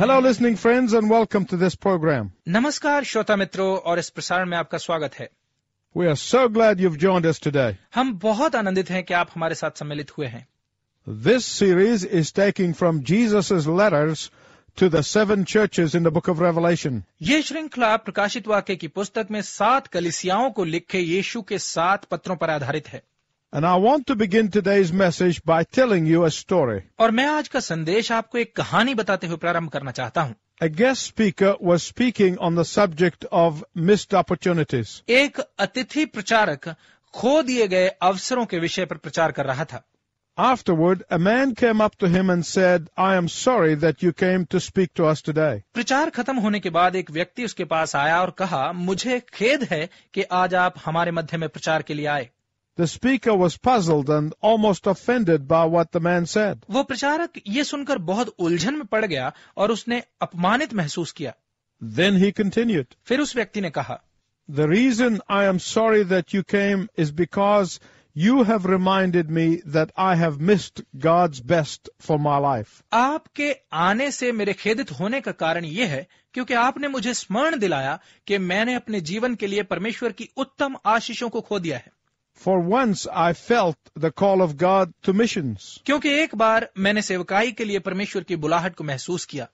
Hello listening friends and welcome to this program नमस्कार श्रोता मित्रों और इस प्रसारण में आपका स्वागत है we are so glad you joined us today हम बहुत आनंदित हैं कि आप हमारे साथ सम्मिलित हुए हैं this series is taking from Jesus letters to the seven churches in the book of Revelation ये श्रृंखला प्रकाशित वाक्य की पुस्तक में सात कलिसियाओं को लिखे यीशु के सात पत्रों पर आधारित है and I want to begin today's message by telling you a story. और मैं आज का संदेश आपको एक कहानी बताते हुए प्रारंभ करना चाहता हूँ A guest speaker was speaking on the subject of missed opportunities. एक अतिथि प्रचारक खो दिए गए अवसरों के विषय पर प्रचार कर रहा था Afterward, a man came up to him and said, I am sorry that you came to speak to us today. प्रचार खत्म होने के बाद एक व्यक्ति उसके पास आया और कहा मुझे खेद है कि आज आप हमारे मध्य में प्रचार के लिए आए the speaker was puzzled and almost offended by what the man said. वो प्रचारक ये सुनकर बहुत उलझन में पड़ गया और उसने अपमानित महसूस किया. Then he continued. फिर उस व्यक्ति ने कहा. The reason I am sorry that you came is because you have reminded me that I have missed God's best for my life. आपके आने से मेरे खेदित होने का कारण यह क्योंकि आपने मुझे स्मरण दिलाया कि मैंने अपने जीवन के लिए परमेश्वर की उत्तम आशीषों को खो दिया है. For once I felt the call of God to missions. क्योंकि एक बार मैंने सेवकाई के लिए परमेश्वर की बुलाहट को महसूस किया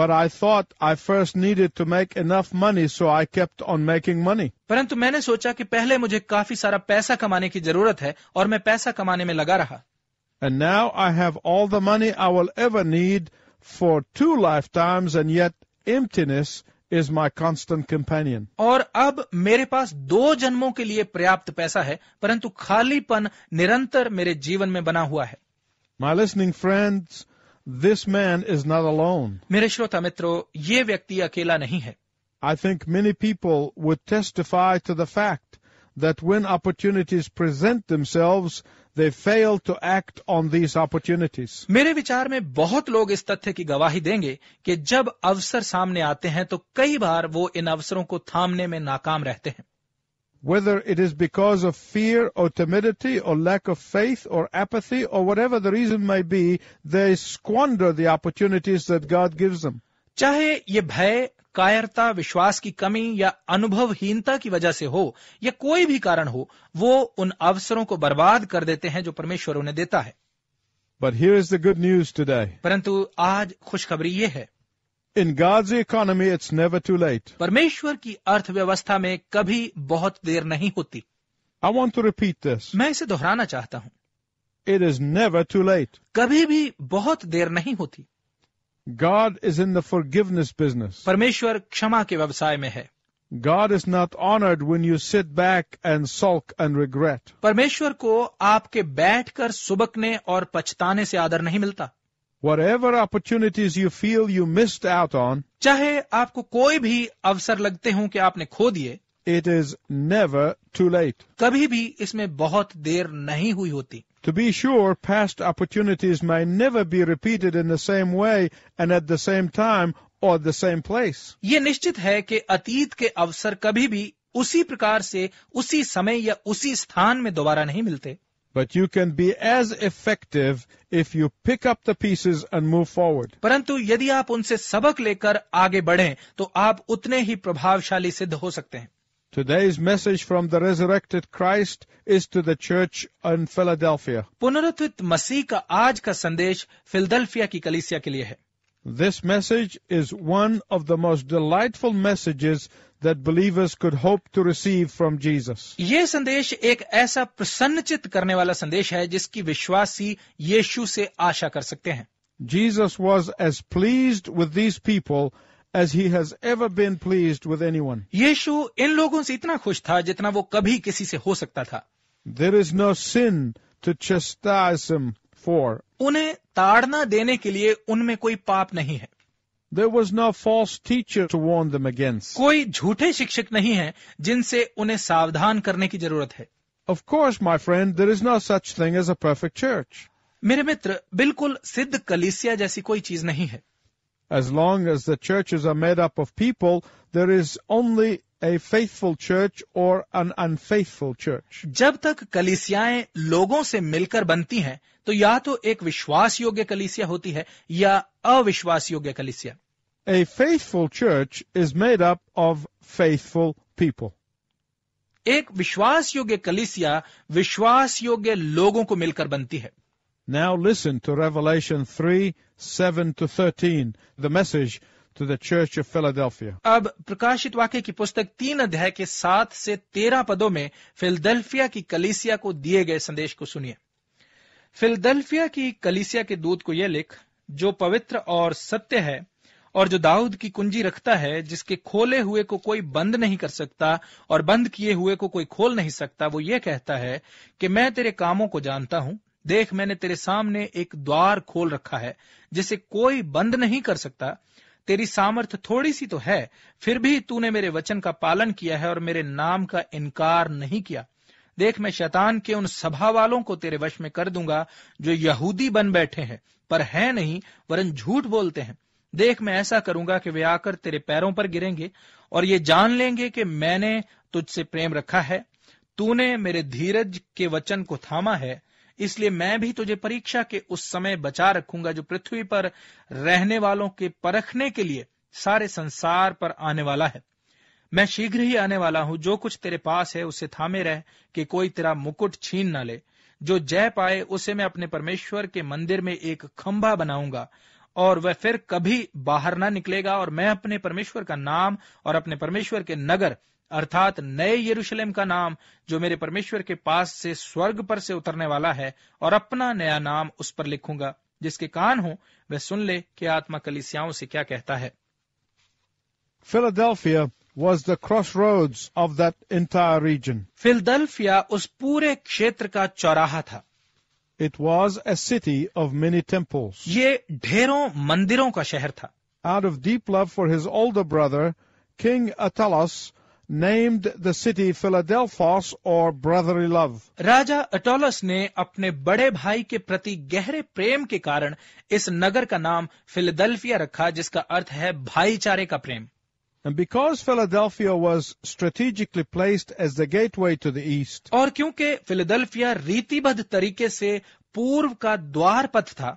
But I thought I first needed to make enough money, so I kept on making money. परंतु मैंने सोचा कि पहले मुझे काफी सारा पैसा कमाने की जरूरत है और मैं पैसा कमाने में लगा रहा And now I have all the money I will ever need for two lifetimes, and yet emptiness is my constant companion. और अब मेरे पास दो जन्मों के लिए पर्याप्त पैसा है परंतु खालीपन निरंतर मेरे जीवन में बना हुआ है My listening friends, this man is not alone. मेरे श्रोता मित्रों ये व्यक्ति अकेला नहीं है I think many people would testify to the fact that when opportunities present themselves, they fail to act on these opportunities. मेरे विचार में बहुत लोग इस तथ्य की गवाही देंगे कि जब अवसर सामने आते हैं तो कई बार वो इन अवसरों को थामने में नाकाम रहते हैं Whether it is because of fear or timidity or lack of faith or apathy or whatever the reason may be, they squander the opportunities that God gives them. चाहे ये भय कायरता विश्वास की कमी या अनुभवहीनता की वजह से हो या कोई भी कारण हो वो उन अवसरों को बर्बाद कर देते हैं जो परमेश्वर उन्हें देता है But here is the good news today. परंतु आज खुशखबरी ये है In God's economy, it's never too late. परमेश्वर की अर्थव्यवस्था में कभी बहुत देर नहीं होती I want to repeat this. मैं इसे दोहराना चाहता हूँ It is never too late. कभी भी बहुत देर नहीं होती God is in the forgiveness business. परमेश्वर क्षमा के व्यवसाय में है God is not honored when you sit back and sulk and regret. परमेश्वर को आपके बैठकर सुबकने और पछताने से आदर नहीं मिलता Whatever opportunities you feel you missed out on, चाहे आपको कोई भी अवसर लगते हों कि आपने खो दिए it is never too late. कभी भी इसमें बहुत देर नहीं हुई होती To be sure, past opportunities may never be repeated in the same way and at the same time or the same place. ये निश्चित है कि अतीत के अवसर कभी भी उसी प्रकार से उसी समय या उसी स्थान में दोबारा नहीं मिलते But you can be as effective if you pick up the pieces and move forward. परंतु यदि आप उनसे सबक लेकर आगे बढ़ें तो आप उतने ही प्रभावशाली सिद्ध हो सकते हैं Today's message from the resurrected Christ is to the church in Philadelphia. पुनरुत्थित मसीह का आज का संदेश फिलाडेल्फिया की कलीसिया के लिए है. This message is one of the most delightful messages that believers could hope to receive from Jesus. ये संदेश एक ऐसा प्रसन्नचित करने वाला संदेश है जिसकी विश्वासी यीशु से आशा कर सकते हैं. Jesus was as pleased with these people as he has ever been pleased with anyone. यीशु इन लोगों से इतना खुश था जितना वो कभी किसी से हो सकता था There is no sin to chastise him for. उन्हें ताड़ना देने के लिए उनमें कोई पाप नहीं है There was no false teacher to warn them against. कोई झूठे शिक्षक नहीं है जिनसे उन्हें सावधान करने की जरूरत है Of course, my friend, there is no such thing as a perfect church. मेरे मित्र बिल्कुल सिद्ध कलीसिया जैसी कोई चीज नहीं है As long as the churches are made up of people, there is only a faithful church or an unfaithful church. जब तक कलिसियाएं लोगों से मिलकर बनती हैं, तो या तो एक विश्वास योग्य कलिसिया होती है या अविश्वास योग्य A faithful church is made up of faithful people. एक विश्वास योग्य कलिसिया विश्वास योग्य लोगों को मिलकर बनती है Now listen to Revelation 3 7 to 13, the message to the Church of Philadelphia. अब प्रकाशित वाक्य की पुस्तक तीन अध्याय के सात से तेरह पदों में फिलदेल्फिया की कलिसिया को दिए गए संदेश को सुनिए फिलदेल्फिया की कलिसिया के दूत को यह लिख जो पवित्र और सत्य है और जो दाऊद की कुंजी रखता है जिसके खोले हुए को कोई बंद नहीं कर सकता और बंद किए हुए को कोई खोल नहीं सकता वो ये कहता है कि मैं तेरे कामों को जानता हूं देख मैंने तेरे सामने एक द्वार खोल रखा है जिसे कोई बंद नहीं कर सकता तेरी सामर्थ थोड़ी सी तो है फिर भी तूने मेरे वचन का पालन किया है और मेरे नाम का इनकार नहीं किया देख मैं शैतान के उन सभा वालों को तेरे वश में कर दूंगा जो यहूदी बन बैठे हैं पर है नहीं वरन झूठ बोलते हैं देख मैं ऐसा करूंगा कि वे आकर तेरे पैरों पर गिरेंगे और ये जान लेंगे कि मैंने तुझसे प्रेम रखा है तूने मेरे धीरज के वचन को थामा है इसलिए मैं भी तुझे परीक्षा के उस समय बचा रखूंगा जो पृथ्वी पर रहने वालों के परखने के लिए सारे संसार पर आने वाला है मैं शीघ्र ही आने वाला हूं जो कुछ तेरे पास है उसे थामे रह कि कोई तेरा मुकुट छीन न ले जो जय पाए उसे मैं अपने परमेश्वर के मंदिर में एक खंभा बनाऊंगा और वह फिर कभी बाहर ना निकलेगा और मैं अपने परमेश्वर का नाम और अपने परमेश्वर के नगर अर्थात नए यरूशलेम का नाम जो मेरे परमेश्वर के पास से स्वर्ग पर से उतरने वाला है और अपना नया नाम उस पर लिखूंगा जिसके कान हो वह सुन ले कि आत्मा कलिसियाओं से क्या कहता है Philadelphia was the cross road of that entire region Philadelphia उस पूरे क्षेत्र का चौराहा था it was a city of many temples ये ढेरों मंदिरों का शहर था out of deep love for his older brother king Attalus named the city Philadelphos or brotherly love. राजा अटोलस ने अपने बड़े भाई के प्रति गहरे प्रेम के कारण इस नगर का नाम फिलाडेल्फिया रखा जिसका अर्थ है भाईचारे का प्रेम And because Philadelphia was strategically placed as the gateway to the east. और क्योंकि फिलाडेल्फिया रीतिबद्ध तरीके से पूर्व का द्वार पथ था.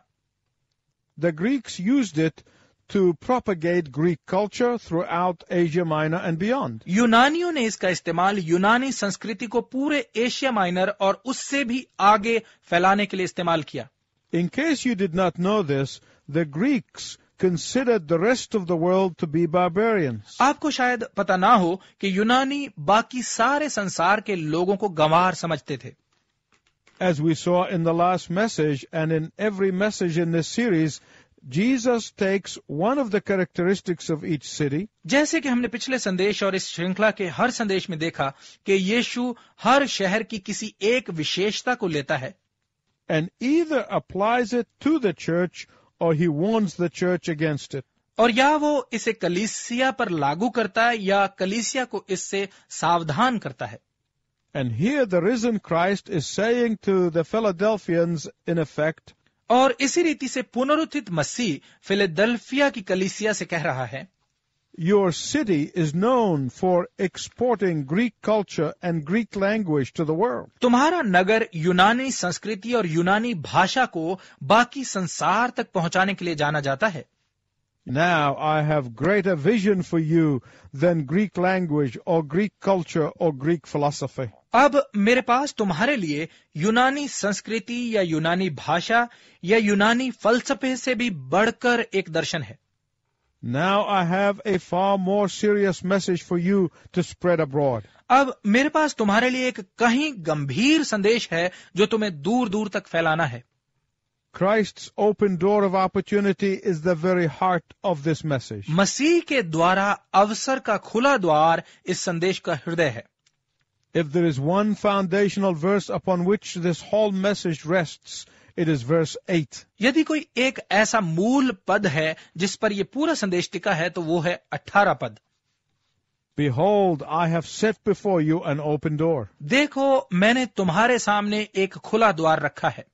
The Greeks used it to propagate Greek culture throughout Asia Minor and beyond. यूनानियों ने इसका इस्तेमाल यूनानी संस्कृति को पूरे एशिया माइनर और उससे भी आगे फैलाने के लिए इस्तेमाल किया In case you did not know this, the Greeks considered the rest of the world to be barbarians. आपको शायद पता ना हो कि यूनानी बाकी सारे संसार के लोगों को गंवार समझते थे As we saw in the last message and in every message in this series, Jesus takes one of the characteristics of each city. जैसे कि हमने पिछले संदेश और इस श्रृंखला के हर संदेश में देखा कि यीशु हर शहर की किसी एक विशेषता को लेता है And either applies it to the church or he warns the church against it. और या वो इसे कलीसिया पर लागू करता है या कलीसिया को इससे सावधान करता है And here the risen Christ is saying to the Philadelphians, in effect, और इसी रीति से पुनरुत्थित मसीह फिलेडेल्फिया की कलिसिया से कह रहा है your city is known for exporting Greek culture and Greek language to the world तुम्हारा नगर यूनानी संस्कृति और यूनानी भाषा को बाकी संसार तक पहुंचाने के लिए जाना जाता है Now I have greater vision for you than Greek language or Greek culture or Greek philosophy. अब मेरे पास तुम्हारे लिए यूनानी संस्कृति या यूनानी भाषा या यूनानी फलसफे से भी बढ़कर एक दर्शन है now I have a far more serious message for you to spread abroad अब मेरे पास तुम्हारे लिए एक कहीं गंभीर संदेश है जो तुम्हें दूर दूर तक फैलाना है Christ open door of opportunity is the very heart of this message मसीह के द्वारा अवसर का खुला द्वार इस संदेश का हृदय है If there is one foundational verse upon which this whole message rests, it is verse 8. यदि कोई एक ऐसा मूल पद है जिस पर यह पूरा संदेश टिका है तो वो है 18 पद Behold, I have set before you an open door. देखो मैंने तुम्हारे सामने एक खुला द्वार रखा है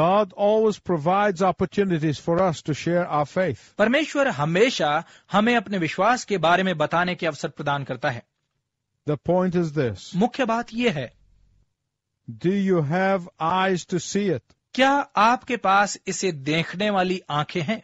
God always provides opportunities for us to share our faith. परमेश्वर हमेशा हमें अपने विश्वास के बारे में बताने के अवसर प्रदान करता है द पॉइंट इज दिस मुख्य बात यह है do you have eyes to see it क्या आपके पास इसे देखने वाली आंखें हैं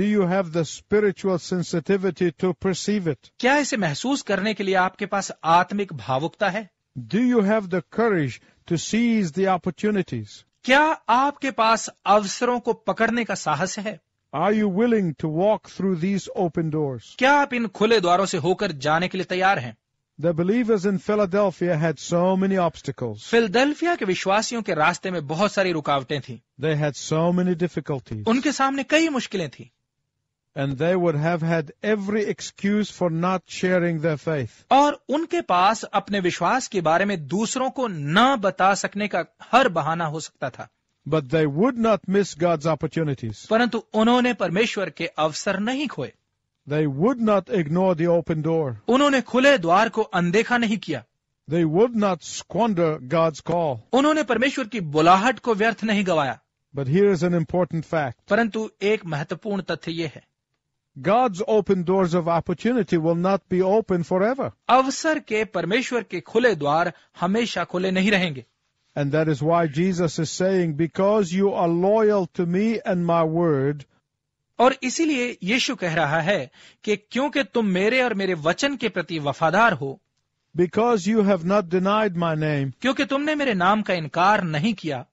do you have the spiritual sensitivity to perceive it क्या इसे महसूस करने के लिए आपके पास आत्मिक भावुकता है do you have the courage to seize the opportunities क्या आपके पास अवसरों को पकड़ने का साहस है are you willing to walk through these open doors क्या आप इन खुले द्वारों से होकर जाने के लिए तैयार हैं The believers in Philadelphia had so many obstacles. Philadelphia के विश्वासियों के रास्ते में बहुत सारी रुकावटें थीं। They had so many difficulties. उनके सामने कई मुश्किलें थीं। And they would have had every excuse for not sharing their faith. और उनके पास अपने विश्वास के बारे में दूसरों को न बता सकने का हर बहाना हो सकता था। But they would not miss God's opportunities. परंतु उन्होंने परमेश्वर के अवसर नहीं खोए। they would not ignore the open door. उन्होंने खुले द्वार को अनदेखा नहीं किया They would not squander God's call. उन्होंने परमेश्वर की बुलाहट को व्यर्थ नहीं गवाया But here is an important fact. परंतु एक महत्वपूर्ण तथ्य ये है God's open doors of opportunity will not be open forever. अवसर के परमेश्वर के खुले द्वार हमेशा खुले नहीं रहेंगे And that is why Jesus is saying, Because you are loyal to me and my word, और इसीलिए यीशु कह रहा है कि क्योंकि तुम मेरे और मेरे वचन के प्रति वफादार हो because you have not denied my name क्योंकि तुमने मेरे नाम का इनकार नहीं किया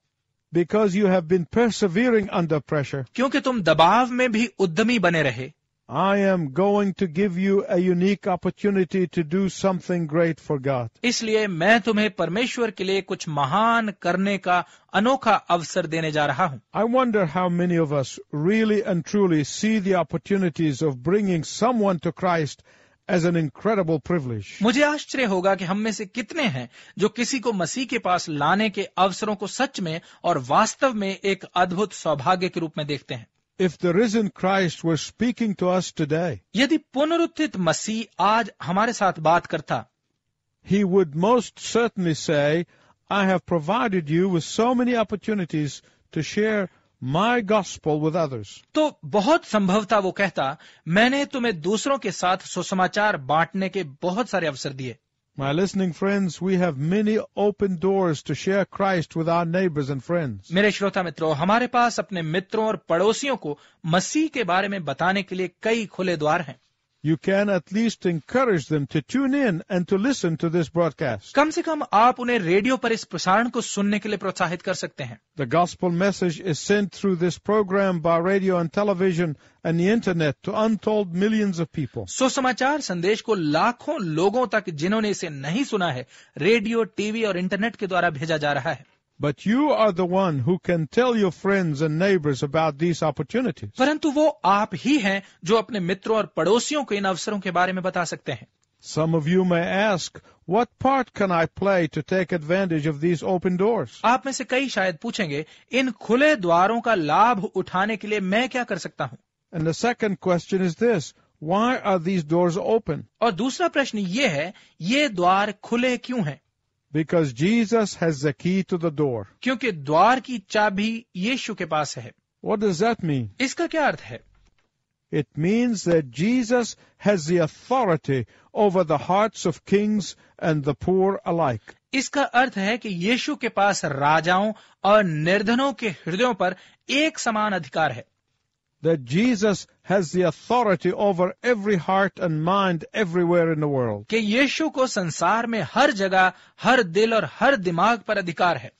because you have been persevering under pressure क्योंकि तुम दबाव में भी उद्यमी बने रहे I am going to give you a unique opportunity to do something great for God. इसलिए मैं तुम्हें परमेश्वर के लिए कुछ महान करने का अनोखा अवसर देने जा रहा हूँ. I wonder how many of us really and truly see the opportunities of bringing someone to Christ as an incredible privilege. मुझे आश्चर्य होगा कि हम में से कितने हैं जो किसी को मसीह के पास लाने के अवसरों को सच में और वास्तव में एक अद्भुत सौभाग्य के रूप में देखते हैं if the risen Christ were speaking to us today, यदि पुनरुत्थित मसीह आज हमारे साथ बात करता he would most certainly say, I have provided you with so many opportunities to share my gospel with others. तो बहुत संभवता वो कहता मैंने तुम्हें दूसरों के साथ सुसमाचार बांटने के बहुत सारे अवसर दिए my listening friends, we have many open doors to share Christ with our neighbors and friends. मेरे श्रोता मित्रों हमारे पास अपने मित्रों और पड़ोसियों को मसीह के बारे में बताने के लिए कई खुले द्वार हैं you can at least encourage them to tune in and to listen to this broadcast. The gospel message is sent through this program by radio and television and the internet to untold millions of people. सुसमाचार संदेश को लाखों लोगों तक जिन्होंने इसे नहीं सुना है, रेडियो, टीवी और इंटरनेट के द्वारा भेजा जा रहा है. But you are the one who can tell your friends and neighbors about these opportunities. परंतु वो आप ही हैं जो अपने मित्रों और पड़ोसियों को इन अवसरों के बारे में बता सकते हैं Some of you may ask, what part can I play to take advantage of these open doors? आप में से कई शायद पूछेंगे इन खुले द्वारों का लाभ उठाने के लिए मैं क्या कर सकता हूँ And the second question is this, why are these doors open? और दूसरा प्रश्न ये है ये द्वार खुले क्यों हैं because Jesus has key to the door क्योंकि द्वार की चाबी यीशु के पास है वॉट इज दैट मीन इसका क्या अर्थ है it means that Jesus has authority over the heart of kings and the poor alike इसका अर्थ है कि यीशु के पास राजाओं और निर्धनों के हृदयों पर एक समान अधिकार है that Jesus has the authority over every heart and mind everywhere in the world. कि यीशु को संसार में हर जगह, हर दिल और हर दिमाग पर अधिकार है.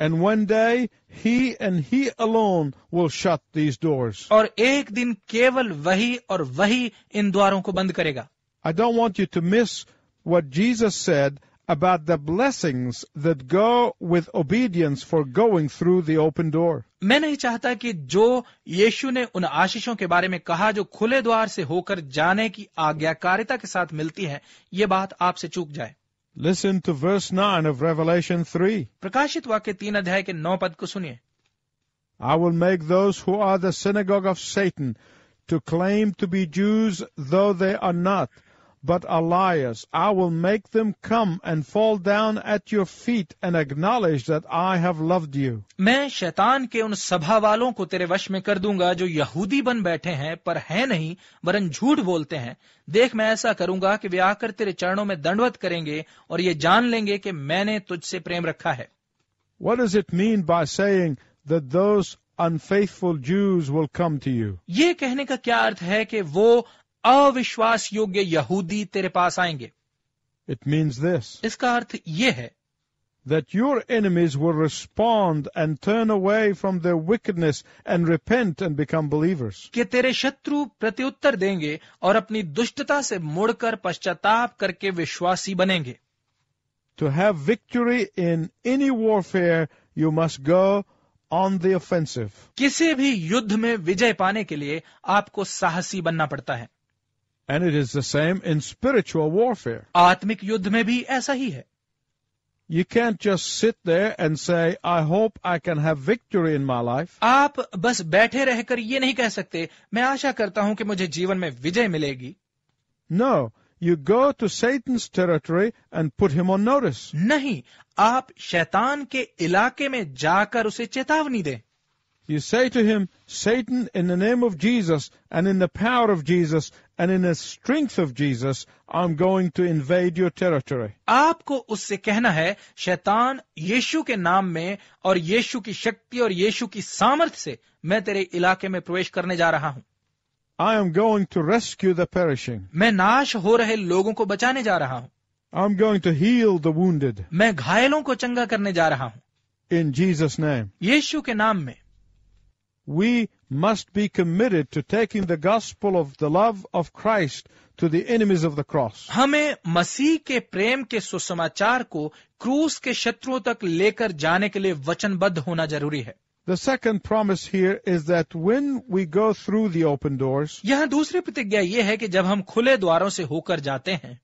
And one day he and he alone will shut these doors. और एक दिन केवल वही और वही इन द्वारों को बंद करेगा. I don't want you to miss what Jesus said about the blessings that go with obedience for going through the open door. मैं नहीं चाहता कि जो यीशु ने उन आशीषों के बारे में कहा जो खुले द्वार से होकर जाने की आज्ञाकारिता के साथ मिलती है ये बात आपसे चूक जाए Listen to verse 9 of Revelation 3. प्रकाशित वाक्य तीन अध्याय के नौ पद को सुनिए I will make those who are the synagogue of Satan to claim to be Jews though they are not but are liars. I will make them come and fall down at your feet and acknowledge that I have loved you. मैं शैतान के उन सभा वालों को तेरे वश में कर दूंगा जो यहूदी बन बैठे हैं पर है नहीं वरन झूठ बोलते हैं देख मैं ऐसा करूंगा कि वे आकर तेरे चरणों में दंडवत करेंगे और ये जान लेंगे कि मैंने तुझसे प्रेम रखा है What does it mean by saying that those unfaithful Jews will come to you? ये कहने का क्या अर्थ है कि वो अविश्वास योग्य यहूदी तेरे पास आएंगे इट मीन्स दिस इसका अर्थ ये है that your enemies will respond and turn away from their wickedness and repent and become believers. कि तेरे शत्रु प्रत्युत्तर देंगे और अपनी दुष्टता से मुड़कर पश्चाताप करके विश्वासी बनेंगे. To have victory in any warfare, you must go on the offensive. किसी भी युद्ध में विजय पाने के लिए आपको साहसी बनना पड़ता है. And it is the same in spiritual warfare आत्मिक युद्ध में भी ऐसा ही है you can just sit there and say I hope I can have victory in my life आप बस बैठे रहकर ये नहीं कह सकते मैं आशा करता हूं कि मुझे जीवन में विजय मिलेगी no you go to Satan's territory and put him on notice नहीं आप शैतान के इलाके में जाकर उसे चेतावनी दें You say to him, Satan, in the name of Jesus, and in the power of Jesus, and in the strength of Jesus, I'm going to invade your territory. आपको उससे कहना है शैतान यीशु के नाम में और यीशु की शक्ति और यीशु की सामर्थ्य से मैं तेरे इलाके में प्रवेश करने जा रहा हूँ I am going to rescue the perishing. मैं नाश हो रहे लोगों को बचाने जा रहा हूँ I'm going to heal the wounded मैं घायलों को चंगा करने जा रहा हूँ in Jesus' name. यीशु के नाम में we must be committed to taking the gospel of the love of Christ to the enemies of the cross. हमें मसीह के प्रेम के सुसमाचार को क्रूस के शत्रुओं तक लेकर जाने के लिए वचनबद्ध होना जरूरी है The second promise here is that when we go through the open doors, यहाँ दूसरी प्रतिज्ञा ये है कि जब हम खुले द्वारों से होकर जाते हैं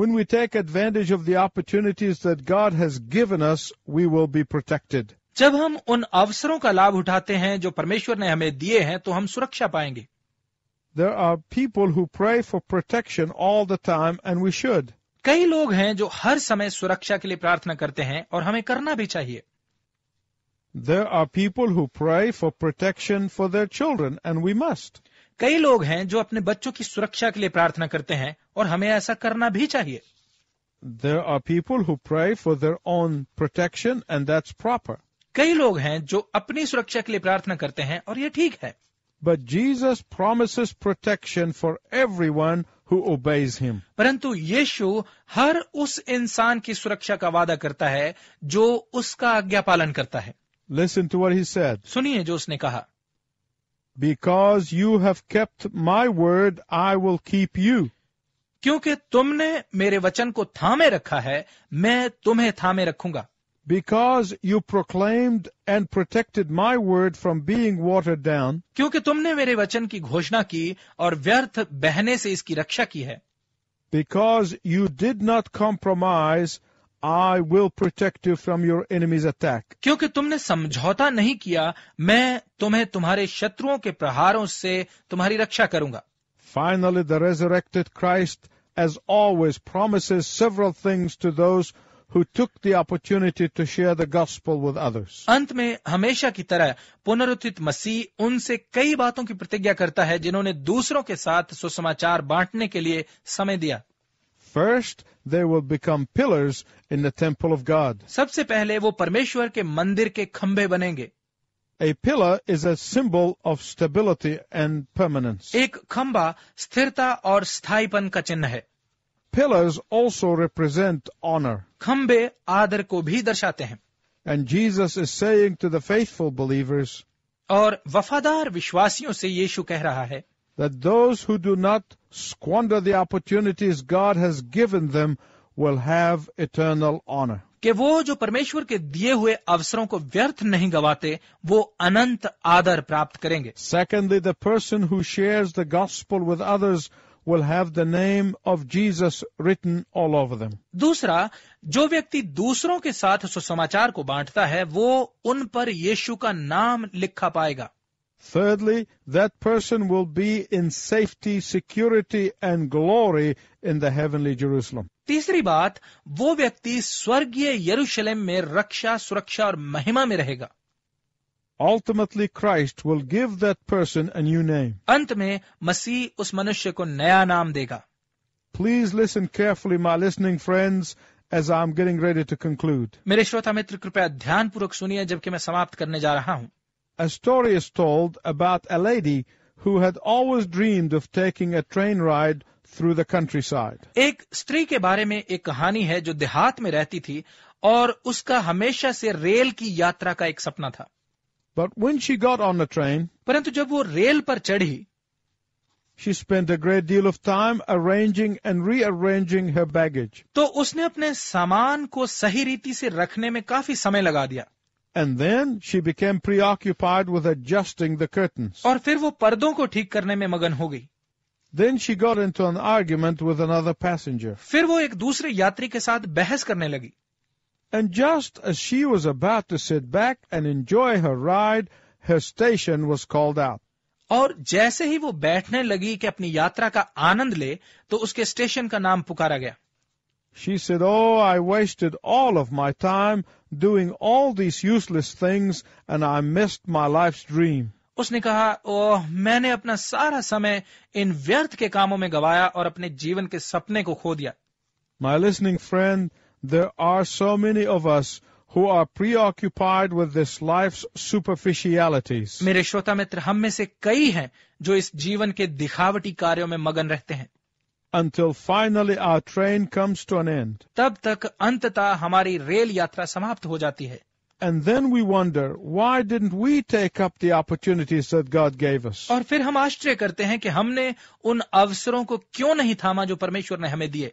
when we take advantage of the opportunities that God has given us, we will be protected. जब हम उन अवसरों का लाभ उठाते हैं जो परमेश्वर ने हमें दिए हैं तो हम सुरक्षा पाएंगे There are people who pray for protection all the time and we should. कई लोग हैं जो हर समय सुरक्षा के लिए प्रार्थना करते हैं और हमें करना भी चाहिए There are people who pray for protection for their children and we must. कई लोग हैं जो अपने बच्चों की सुरक्षा के लिए प्रार्थना करते हैं और हमें ऐसा करना भी चाहिए There are people who pray for their own protection and that's proper. कई लोग हैं जो अपनी सुरक्षा के लिए प्रार्थना करते हैं और ये ठीक है but Jesus promises protection for everyone him him. परंतु यीशु हर उस इंसान की सुरक्षा का वादा करता है जो उसका आज्ञा पालन करता है लेसन टू वर ही सुनिए जो उसने कहा because you have kept my word I will keep you क्योंकि तुमने मेरे वचन को थामे रखा है मैं तुम्हें थामे रखूंगा because you proclaimed and protected my word from being watered down because you did not compromise I will protect you from your enemy's attack finally the resurrected Christ as always promises several things to those who took the opportunity to share the gospel with others. अंत में हमेशा की तरह पुनरुत्थित मसीह उनसे कई बातों की प्रतिज्ञा करता है जिन्होंने दूसरों के साथ सुसमाचार बांटने के लिए समय दिया First, they will become pillars in the temple of God. सबसे पहले वो परमेश्वर के मंदिर के खंभे बनेंगे A pillar is a symbol of stability and permanence. एक खंभा स्थिरता और स्थायीपन का चिन्ह है pillars also represent honor. खंबे आदर को भी दर्शाते हैं And Jesus is saying to the faithful believers और वफादार विश्वासियों से यीशु कह रहा है that those who do not squander the opportunities God has given them will have eternal honor. कि वो जो परमेश्वर के दिए हुए अवसरों को व्यर्थ नहीं गवाते वो अनंत आदर प्राप्त करेंगे Secondly, the person who shares the gospel with others will have the name of Jesus written all over them. दूसरा जो व्यक्ति दूसरों के साथ सुसमाचार को बांटता है वो उन पर यीशु का नाम लिखा पाएगा Thirdly, that person will be in safety, security and glory in the heavenly Jerusalem. तीसरी बात वो व्यक्ति स्वर्गीय यरूशलेम में रक्षा सुरक्षा और महिमा में रहेगा ultimately Christ will give that person a new name. अंत में मसीह उस मनुष्य को नया नाम देगा Please listen carefully, my listening friends, as I'm getting ready to conclude. मेरे श्रोता मित्र कृपया ध्यानपूर्वक सुनिए जबकि मैं समाप्त करने जा रहा हूँ A story is told about a lady who had always dreamed of taking a train ride through the countryside. एक स्त्री के बारे में एक कहानी है जो देहात में रहती थी और उसका हमेशा से रेल की यात्रा का एक सपना था But when she got on the train, परंतु जब वो रेल पर चढ़ी she spent a great deal of time arranging and rearranging her baggage. तो उसने अपने सामान को सही रीति से रखने में काफी समय लगा दिया And then she became preoccupied with adjusting the curtains. और फिर वो पर्दों को ठीक करने में मगन हो गई Then she got into an argument with another passenger. फिर वो एक दूसरे यात्री के साथ बहस करने लगी and just as she was about to sit back and enjoy her ride, her station was called out. और जैसे ही वो बैठने लगी कि अपनी यात्रा का आनंद ले तो उसके स्टेशन का नाम पुकारा गया She said, Oh, I wasted all of my time doing all these useless things and I missed my life's dream. उसने कहा ओह मैंने अपना सारा समय इन व्यर्थ के कामों में गवाया और अपने जीवन के सपने को खो दिया My listening friend, there are so many of us who are preoccupied with this life's superficialities. मेरे श्रोता मित्र हम में से कई हैं जो इस जीवन के दिखावटी कार्यों में मगन रहते हैं until finally our train comes to an end. तब तक अंततः हमारी रेल यात्रा समाप्त हो जाती है And then we wonder, why didn't we take up the opportunities that God gave us? और फिर हम आश्चर्य करते हैं कि हमने उन अवसरों को क्यों नहीं थामा जो परमेश्वर ने हमें दिए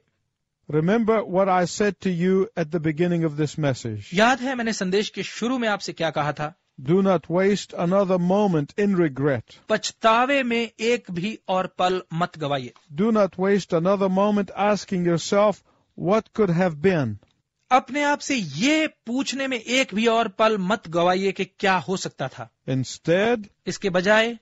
Remember what I said to you at the beginning of this message. याद है मैंने संदेश के शुरू में आपसे क्या कहा था Do not waste another moment in regret. पछतावे में एक भी और पल मत गवाइए Do not waste another moment asking yourself what could have been. अपने आप से ये पूछने में एक भी और पल मत गवाइए कि क्या हो सकता था Instead, इसके बजाय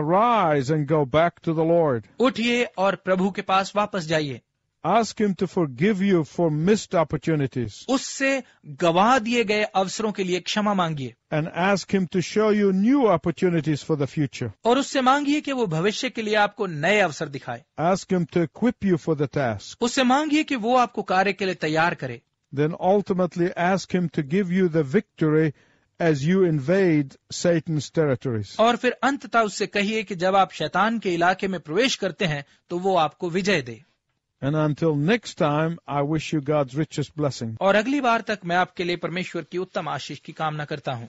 arise and go back to the Lord. उठिए और प्रभु के पास वापस जाइए Ask him to forgive you for missed opportunities. उससे गवा दिए गए अवसरों के लिए क्षमा मांगिए And ask him to show you new opportunities for the future. और उससे मांगिए कि वो भविष्य के लिए आपको नए अवसर दिखाए Ask him to equip you for the task. उससे मांगिए कि वो आपको कार्य के लिए तैयार करे Then ultimately ask him to give you the victory as you invade Satan's territories. और फिर अंततः usse kahiye ki jab aap shaitan ke ilake mein pravesh karte hain to wo aapko vijay de And until next time, I wish you God's richest blessing. और अगली बार तक मैं आपके लिए परमेश्वर की उत्तम आशीष की कामना करता हूँ